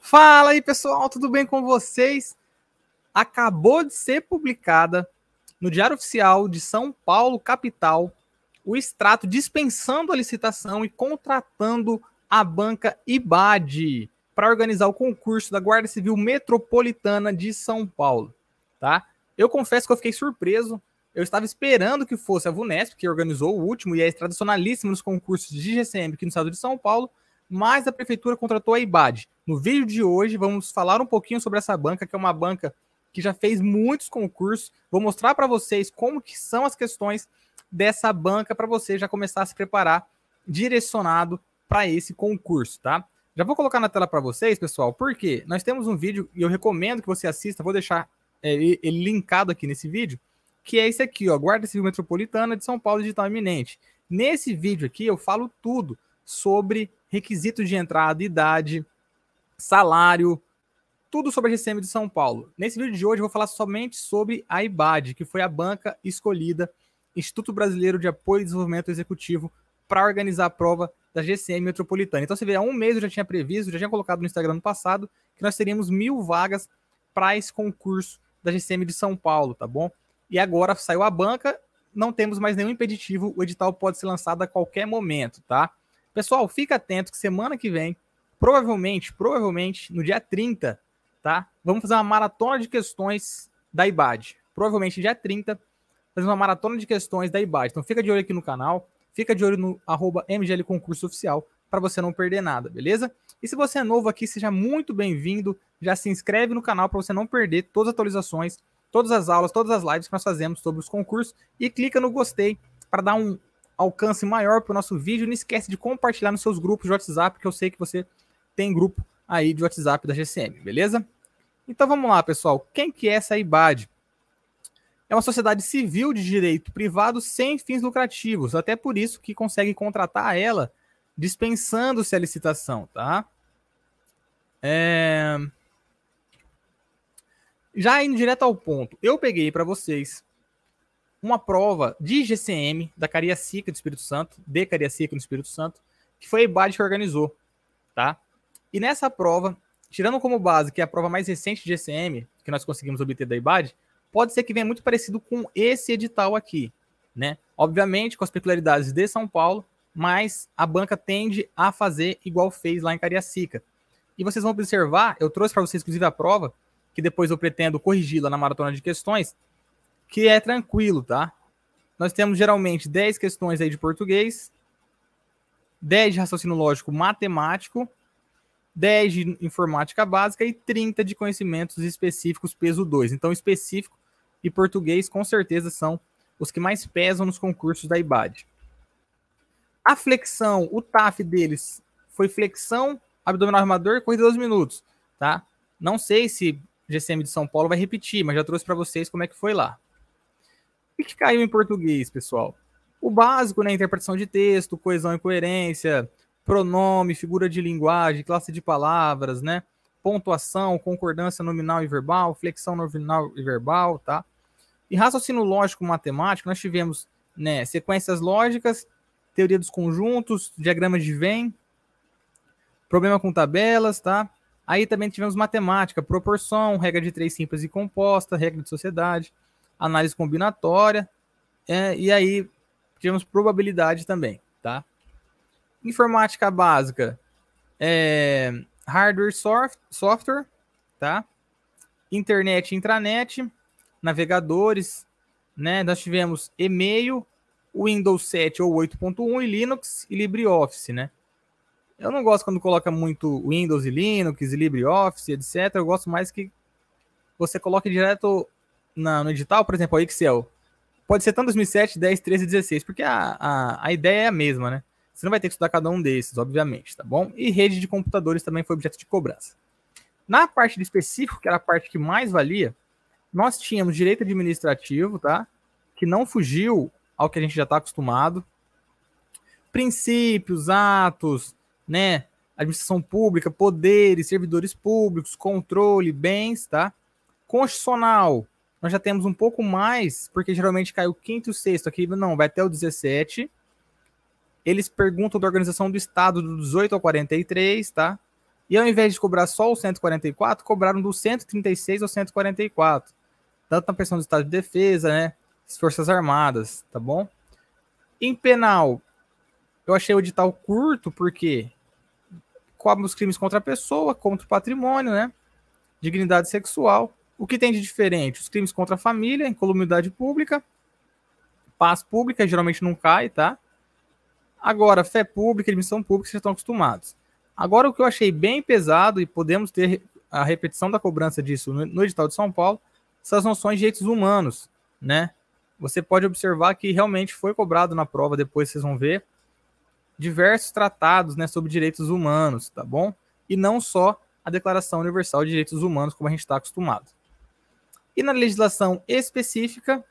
Fala aí, pessoal, tudo bem com vocês? Acabou de ser publicada no Diário Oficial de São Paulo, capital, o extrato dispensando a licitação e contratando a banca IBAD para organizar o concurso da Guarda Civil Metropolitana de São Paulo, tá? Eu confesso que eu fiquei surpreso. Eu estava esperando que fosse a Vunesp, que organizou o último e é tradicionalíssimo nos concursos de GCM aqui no estado de São Paulo, mas a prefeitura contratou a IBAD. No vídeo de hoje, vamos falar um pouquinho sobre essa banca, que é uma banca que já fez muitos concursos. Vou mostrar para vocês como que são as questões dessa banca para você já começar a se preparar direcionado para esse concurso, tá? Já vou colocar na tela para vocês, pessoal, porque nós temos um vídeo e eu recomendo que você assista, vou deixar é, ele é, é linkado aqui nesse vídeo, que é esse aqui, ó, Guarda Civil Metropolitana de São Paulo Digital Eminente. Nesse vídeo aqui eu falo tudo sobre requisitos de entrada, idade, salário, tudo sobre a GCM de São Paulo. Nesse vídeo de hoje eu vou falar somente sobre a IBAD, que foi a banca escolhida, Instituto Brasileiro de Apoio e Desenvolvimento Executivo, para organizar a prova da GCM Metropolitana. Então você vê, há um mês eu já tinha previsto, já tinha colocado no Instagram no passado, que nós teríamos mil vagas para esse concurso da GCM de São Paulo, tá bom? E agora saiu a banca, não temos mais nenhum impeditivo, o edital pode ser lançado a qualquer momento, tá? Pessoal, fica atento que semana que vem provavelmente, provavelmente, no dia 30, tá? Vamos fazer uma maratona de questões da IBAD. Provavelmente dia 30, fazer uma maratona de questões da IBAD. Então fica de olho aqui no canal, fica de olho no arroba MGL Concurso Oficial para você não perder nada, beleza? E se você é novo aqui, seja muito bem-vindo. Já se inscreve no canal para você não perder todas as atualizações, todas as aulas, todas as lives que nós fazemos sobre os concursos. E clica no gostei para dar um alcance maior para o nosso vídeo. Não esquece de compartilhar nos seus grupos de WhatsApp, que eu sei que você tem grupo aí de WhatsApp da GCM, beleza? Então vamos lá, pessoal. Quem que é essa IBAD? É uma sociedade civil de direito privado sem fins lucrativos, até por isso que consegue contratar ela dispensando-se a licitação, tá? É... Já indo direto ao ponto, eu peguei para vocês uma prova de GCM da Cariacica do Espírito Santo, de Cariacica no Espírito Santo, que foi a IBAD que organizou, tá? E nessa prova, tirando como base que é a prova mais recente de ECM, que nós conseguimos obter da IBAD, pode ser que venha muito parecido com esse edital aqui, né? Obviamente, com as peculiaridades de São Paulo, mas a banca tende a fazer igual fez lá em Cariacica. E vocês vão observar, eu trouxe para vocês, inclusive, a prova, que depois eu pretendo corrigi-la na maratona de questões, que é tranquilo, tá? Nós temos geralmente 10 questões aí de português, 10 de raciocínio lógico matemático, 10 de informática básica e 30 de conhecimentos específicos peso 2. Então, específico e português com certeza são os que mais pesam nos concursos da IBAD. A flexão, o TAF deles foi flexão, abdominal armador e corrida 2 minutos, tá? Não sei se GCM de São Paulo vai repetir, mas já trouxe para vocês como é que foi lá. O que caiu em português, pessoal? O básico, né? Interpretação de texto, coesão e coerência, pronome, figura de linguagem, classe de palavras, né? Pontuação, concordância nominal e verbal, flexão nominal e verbal, tá? E raciocínio lógico matemático, nós tivemos né, sequências lógicas, teoria dos conjuntos, diagrama de Venn, problema com tabelas, tá? Aí também tivemos matemática, proporção, regra de três simples e composta, regra de sociedade, análise combinatória, é, e aí tivemos probabilidade também, tá? informática básica é hardware, soft, software, tá? Internet, intranet, navegadores, né? Nós tivemos e-mail, Windows 7 ou 8.1 e Linux e LibreOffice, né? Eu não gosto quando coloca muito Windows e Linux e LibreOffice, etc. Eu gosto mais que você coloque direto na, no edital, por exemplo, o Excel. Pode ser tanto 2007, 10, 13, 16, porque a, a, a ideia é a mesma, né? Você não vai ter que estudar cada um desses, obviamente, tá bom? E rede de computadores também foi objeto de cobrança. Na parte de específico, que era a parte que mais valia, nós tínhamos direito administrativo, tá? Que não fugiu ao que a gente já está acostumado. Princípios, atos, né? Administração pública, poderes, servidores públicos, controle, bens, tá? Constitucional, nós já temos um pouco mais, porque geralmente cai o quinto e o sexto aqui, não, vai até o 17 eles perguntam da organização do Estado do 18 ao 43, tá? E ao invés de cobrar só o 144, cobraram do 136 ao 144. Tanto na pressão do Estado de Defesa, né? Forças Armadas, tá bom? Em penal, eu achei o edital curto, porque cobre os crimes contra a pessoa, contra o patrimônio, né? Dignidade sexual. O que tem de diferente? Os crimes contra a família, incolumidade pública, paz pública, geralmente não cai, tá? Agora, fé pública, e admissão pública, vocês estão acostumados. Agora, o que eu achei bem pesado, e podemos ter a repetição da cobrança disso no edital de São Paulo, são as noções de direitos humanos, né? Você pode observar que realmente foi cobrado na prova, depois vocês vão ver, diversos tratados né, sobre direitos humanos, tá bom? E não só a Declaração Universal de Direitos Humanos, como a gente está acostumado. E na legislação específica,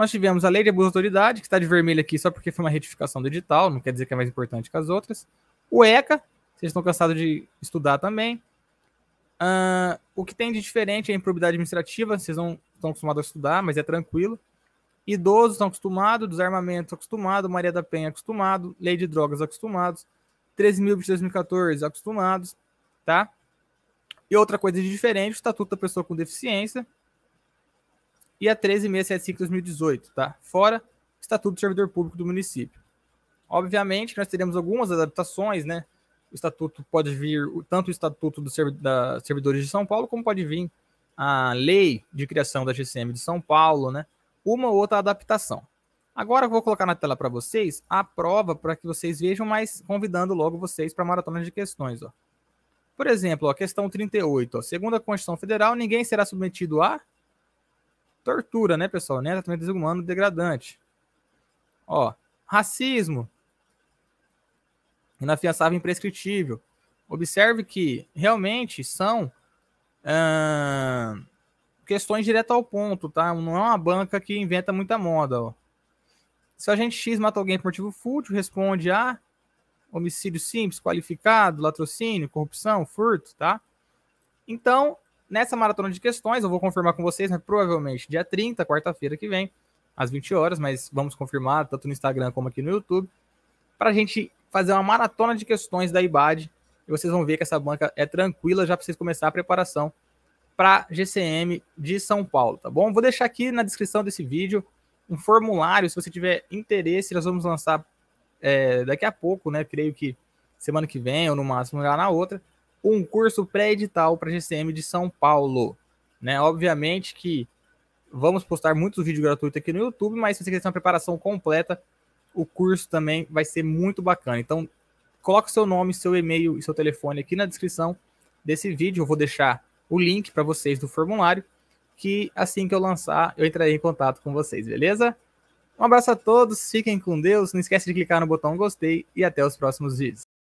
nós tivemos a lei de abuso de autoridade, que está de vermelho aqui só porque foi uma retificação do edital, não quer dizer que é mais importante que as outras. O ECA, vocês estão cansados de estudar também. Uh, o que tem de diferente é a improbidade administrativa, vocês não estão acostumados a estudar, mas é tranquilo. Idosos estão acostumados, desarmamento acostumado, Maria da Penha acostumado, lei de drogas acostumados, 13.000 acostumados, tá? E outra coisa de diferente, o Estatuto da Pessoa com Deficiência, e a 13675-2018, tá? Fora o Estatuto do Servidor Público do município. Obviamente que nós teremos algumas adaptações, né? O estatuto pode vir, tanto o estatuto dos servidores de São Paulo, como pode vir a lei de criação da GCM de São Paulo, né? Uma ou outra adaptação. Agora eu vou colocar na tela para vocês a prova para que vocês vejam, mas convidando logo vocês para a maratona de questões, ó. Por exemplo, a questão 38, ó, segundo a Constituição Federal, ninguém será submetido a tortura, né, pessoal? Né? Tratamento desumano degradante. Ó, racismo. Inafiançável imprescritível. Observe que realmente são questões direto ao ponto, tá? Não é uma banca que inventa muita moda, ó. Se a gente X mata alguém por motivo fútil, responde a homicídio simples, qualificado, latrocínio, corrupção, furto, tá? Então, Nessa maratona de questões, eu vou confirmar com vocês, mas né, provavelmente dia 30, quarta-feira que vem, às 20 horas, mas vamos confirmar tanto no Instagram como aqui no YouTube, para a gente fazer uma maratona de questões da IBAD. E vocês vão ver que essa banca é tranquila já para vocês começar a preparação para GCM de São Paulo, tá bom? Vou deixar aqui na descrição desse vídeo um formulário, se você tiver interesse, nós vamos lançar é, daqui a pouco, né? Creio que semana que vem ou no máximo já na outra, um curso pré-edital para GCM de São Paulo. Né? Obviamente que vamos postar muitos vídeos gratuitos aqui no YouTube, mas se você quiser ter uma preparação completa, o curso também vai ser muito bacana. Então, coloque seu nome, seu e-mail e seu telefone aqui na descrição desse vídeo. Eu vou deixar o link para vocês do formulário, que assim que eu lançar, eu entrarei em contato com vocês, beleza? Um abraço a todos, fiquem com Deus, não esquece de clicar no botão gostei e até os próximos vídeos.